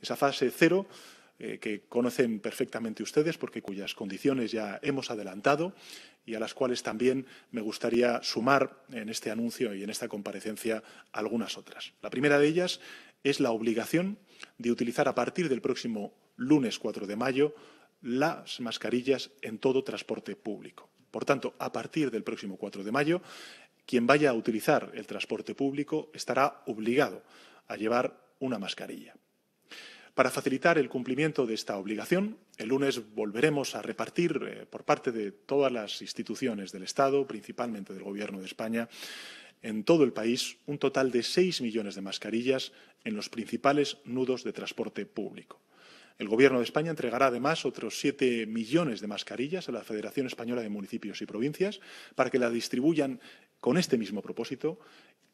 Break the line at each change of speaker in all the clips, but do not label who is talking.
esa fase cero eh, que conocen perfectamente ustedes porque cuyas condiciones ya hemos adelantado y a las cuales también me gustaría sumar en este anuncio y en esta comparecencia algunas otras. La primera de ellas es la obligación de utilizar a partir del próximo lunes 4 de mayo las mascarillas en todo transporte público. Por tanto, a partir del próximo 4 de mayo, quien vaya a utilizar el transporte público estará obligado a llevar una mascarilla. Para facilitar el cumplimiento de esta obligación, el lunes volveremos a repartir eh, por parte de todas las instituciones del Estado, principalmente del Gobierno de España, en todo el país un total de seis millones de mascarillas en los principales nudos de transporte público. El Gobierno de España entregará además otros siete millones de mascarillas a la Federación Española de Municipios y Provincias para que las distribuyan con este mismo propósito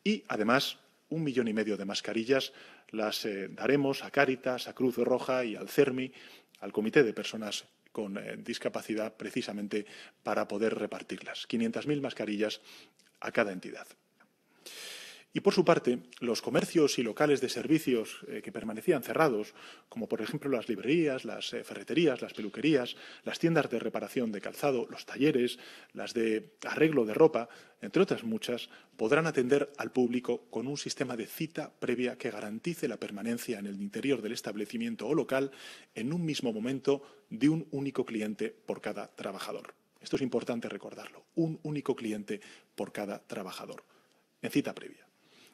y, además, un millón y medio de mascarillas las eh, daremos a Cáritas, a Cruz Roja y al CERMI, al Comité de Personas con eh, Discapacidad, precisamente para poder repartirlas. 500.000 mascarillas a cada entidad. Y por su parte, los comercios y locales de servicios eh, que permanecían cerrados, como por ejemplo las librerías, las eh, ferreterías, las peluquerías, las tiendas de reparación de calzado, los talleres, las de arreglo de ropa, entre otras muchas, podrán atender al público con un sistema de cita previa que garantice la permanencia en el interior del establecimiento o local en un mismo momento de un único cliente por cada trabajador. Esto es importante recordarlo, un único cliente por cada trabajador, en cita previa.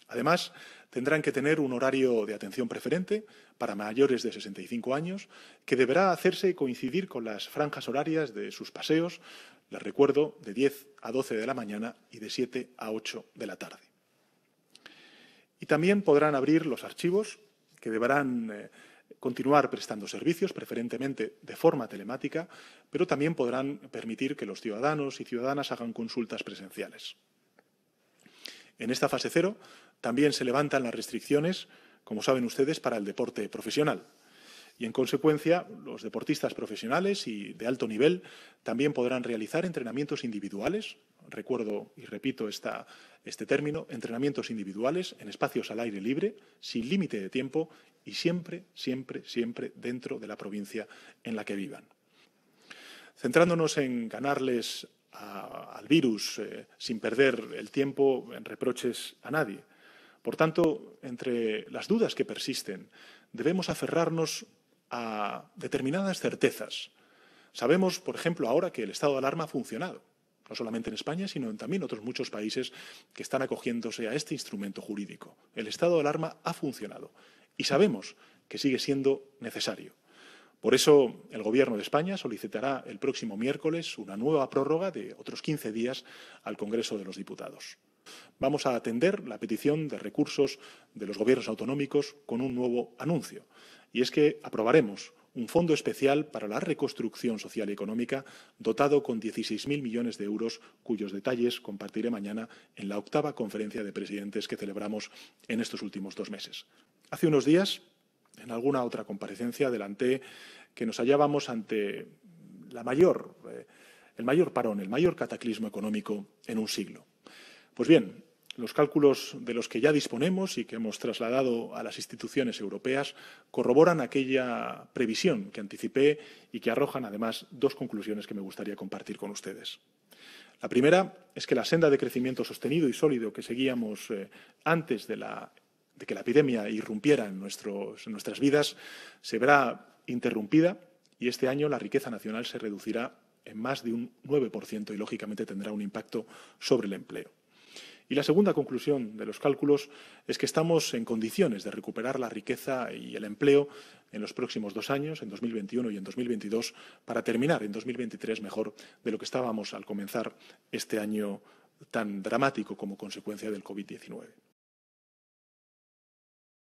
Además, tendrán que tener un horario de atención preferente para mayores de 65 años, que deberá hacerse coincidir con las franjas horarias de sus paseos, les recuerdo, de 10 a 12 de la mañana y de 7 a 8 de la tarde. Y también podrán abrir los archivos, que deberán eh, continuar prestando servicios, preferentemente de forma telemática, pero también podrán permitir que los ciudadanos y ciudadanas hagan consultas presenciales. En esta fase cero también se levantan las restricciones, como saben ustedes, para el deporte profesional. Y, en consecuencia, los deportistas profesionales y de alto nivel también podrán realizar entrenamientos individuales. Recuerdo y repito este término, entrenamientos individuales en espacios al aire libre, sin límite de tiempo y siempre, siempre, siempre dentro de la provincia en la que vivan. Centrándonos en ganarles al virus eh, sin perder el tiempo en reproches a nadie. Por tanto, entre las dudas que persisten, debemos aferrarnos a determinadas certezas. Sabemos, por ejemplo, ahora que el estado de alarma ha funcionado, no solamente en España, sino en otros muchos países que están acogiéndose a este instrumento jurídico. El estado de alarma ha funcionado y sabemos que sigue siendo necesario. Por eso, el Gobierno de España solicitará el próximo miércoles una nueva prórroga de otros 15 días al Congreso de los Diputados. Vamos a atender la petición de recursos de los gobiernos autonómicos con un nuevo anuncio, y es que aprobaremos un fondo especial para la reconstrucción social y económica dotado con 16.000 millones de euros, cuyos detalles compartiré mañana en la octava conferencia de presidentes que celebramos en estos últimos dos meses. Hace unos días, en alguna otra comparecencia adelanté que nos hallábamos ante eh, el mayor parón, el mayor cataclismo económico en un siglo. Pues bien, los cálculos de los que ya disponemos y que hemos trasladado a las instituciones europeas corroboran aquella previsión que anticipé y que arrojan además dos conclusiones que me gustaría compartir con ustedes. La primera es que la senda de crecimiento sostenido y sólido que seguíamos eh, antes de la de que la epidemia irrumpiera en, en nuestras vidas se verá interrumpida y este año la riqueza nacional se reducirá en más de un 9% y, lógicamente, tendrá un impacto sobre el empleo. Y la segunda conclusión de los cálculos es que estamos en condiciones de recuperar la riqueza y el empleo en los próximos dos años, en 2021 y en 2022, para terminar en 2023 mejor de lo que estábamos al comenzar este año tan dramático como consecuencia del COVID-19.